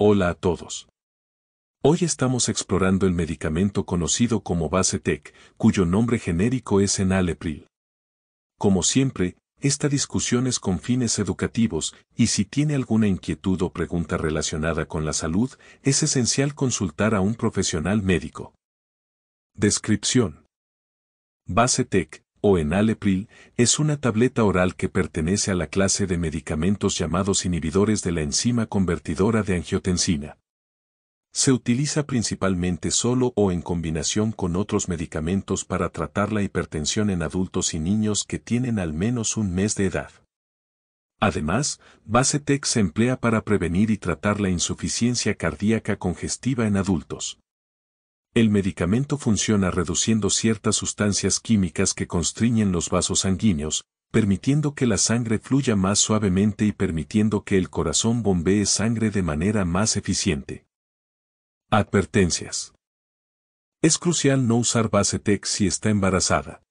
Hola a todos. Hoy estamos explorando el medicamento conocido como Basetec, cuyo nombre genérico es Enalepril. Como siempre, esta discusión es con fines educativos y si tiene alguna inquietud o pregunta relacionada con la salud, es esencial consultar a un profesional médico. Descripción. Basetec o alepril, es una tableta oral que pertenece a la clase de medicamentos llamados inhibidores de la enzima convertidora de angiotensina. Se utiliza principalmente solo o en combinación con otros medicamentos para tratar la hipertensión en adultos y niños que tienen al menos un mes de edad. Además, Basetec se emplea para prevenir y tratar la insuficiencia cardíaca congestiva en adultos. El medicamento funciona reduciendo ciertas sustancias químicas que constriñen los vasos sanguíneos, permitiendo que la sangre fluya más suavemente y permitiendo que el corazón bombee sangre de manera más eficiente. Advertencias. Es crucial no usar Bacetec si está embarazada.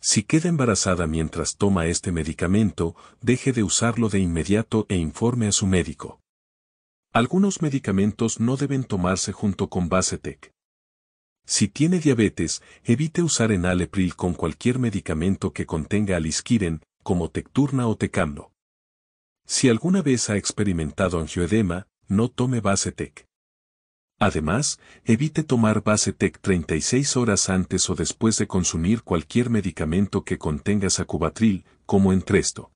Si queda embarazada mientras toma este medicamento, deje de usarlo de inmediato e informe a su médico. Algunos medicamentos no deben tomarse junto con Bacetec. Si tiene diabetes, evite usar enalapril con cualquier medicamento que contenga alisquiren, como Tecturna o tecamlo. Si alguna vez ha experimentado angioedema, no tome basetec. Además, evite tomar basetec 36 horas antes o después de consumir cualquier medicamento que contenga sacubatril, como Entresto.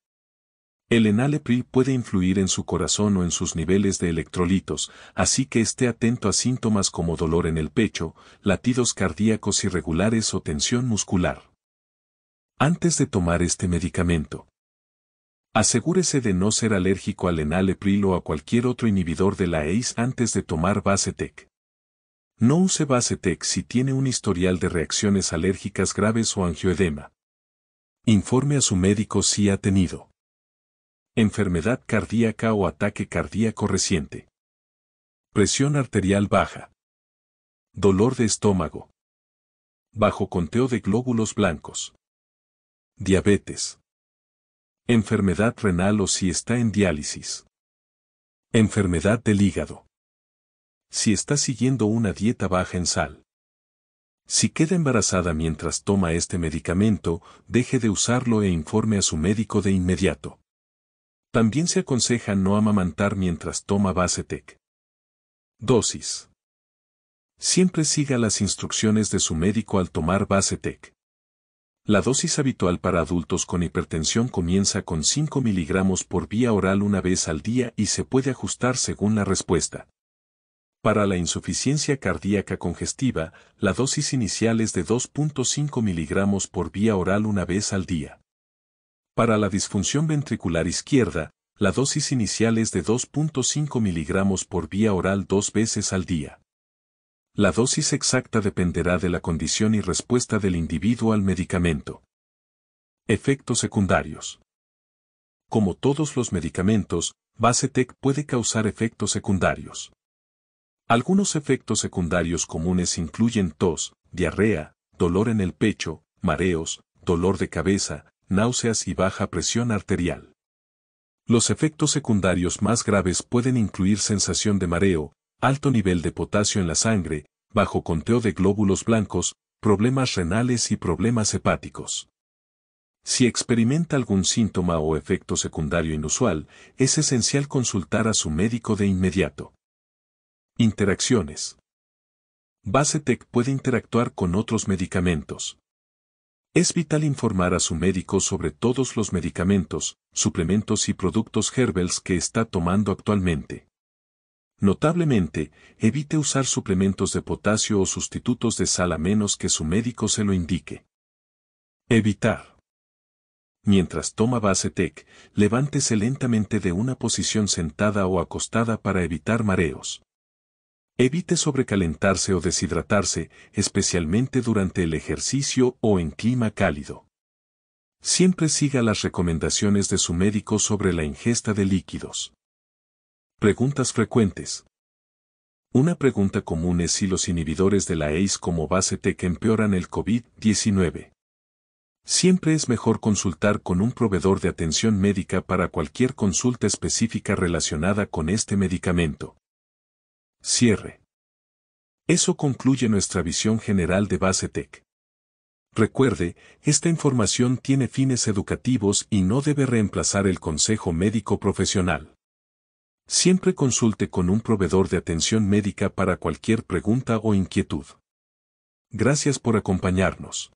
El enalepril puede influir en su corazón o en sus niveles de electrolitos, así que esté atento a síntomas como dolor en el pecho, latidos cardíacos irregulares o tensión muscular. Antes de tomar este medicamento, asegúrese de no ser alérgico al enalepril o a cualquier otro inhibidor de la ACE antes de tomar Basetec. No use Basetec si tiene un historial de reacciones alérgicas graves o angioedema. Informe a su médico si ha tenido Enfermedad cardíaca o ataque cardíaco reciente. Presión arterial baja. Dolor de estómago. Bajo conteo de glóbulos blancos. Diabetes. Enfermedad renal o si está en diálisis. Enfermedad del hígado. Si está siguiendo una dieta baja en sal. Si queda embarazada mientras toma este medicamento, deje de usarlo e informe a su médico de inmediato. También se aconseja no amamantar mientras toma Bacetec. Dosis. Siempre siga las instrucciones de su médico al tomar Bacetec. La dosis habitual para adultos con hipertensión comienza con 5 miligramos por vía oral una vez al día y se puede ajustar según la respuesta. Para la insuficiencia cardíaca congestiva, la dosis inicial es de 2.5 miligramos por vía oral una vez al día. Para la disfunción ventricular izquierda, la dosis inicial es de 2.5 miligramos por vía oral dos veces al día. La dosis exacta dependerá de la condición y respuesta del individuo al medicamento. Efectos secundarios. Como todos los medicamentos, Basetec puede causar efectos secundarios. Algunos efectos secundarios comunes incluyen tos, diarrea, dolor en el pecho, mareos, dolor de cabeza, náuseas y baja presión arterial. Los efectos secundarios más graves pueden incluir sensación de mareo, alto nivel de potasio en la sangre, bajo conteo de glóbulos blancos, problemas renales y problemas hepáticos. Si experimenta algún síntoma o efecto secundario inusual, es esencial consultar a su médico de inmediato. Interacciones. Bacetec puede interactuar con otros medicamentos. Es vital informar a su médico sobre todos los medicamentos, suplementos y productos Herbels que está tomando actualmente. Notablemente, evite usar suplementos de potasio o sustitutos de sal a menos que su médico se lo indique. Evitar. Mientras toma TEC, levántese lentamente de una posición sentada o acostada para evitar mareos. Evite sobrecalentarse o deshidratarse, especialmente durante el ejercicio o en clima cálido. Siempre siga las recomendaciones de su médico sobre la ingesta de líquidos. Preguntas frecuentes. Una pregunta común es si los inhibidores de la ACE como base TEC empeoran el COVID-19. Siempre es mejor consultar con un proveedor de atención médica para cualquier consulta específica relacionada con este medicamento. Cierre. Eso concluye nuestra visión general de Base Recuerde, esta información tiene fines educativos y no debe reemplazar el consejo médico profesional. Siempre consulte con un proveedor de atención médica para cualquier pregunta o inquietud. Gracias por acompañarnos.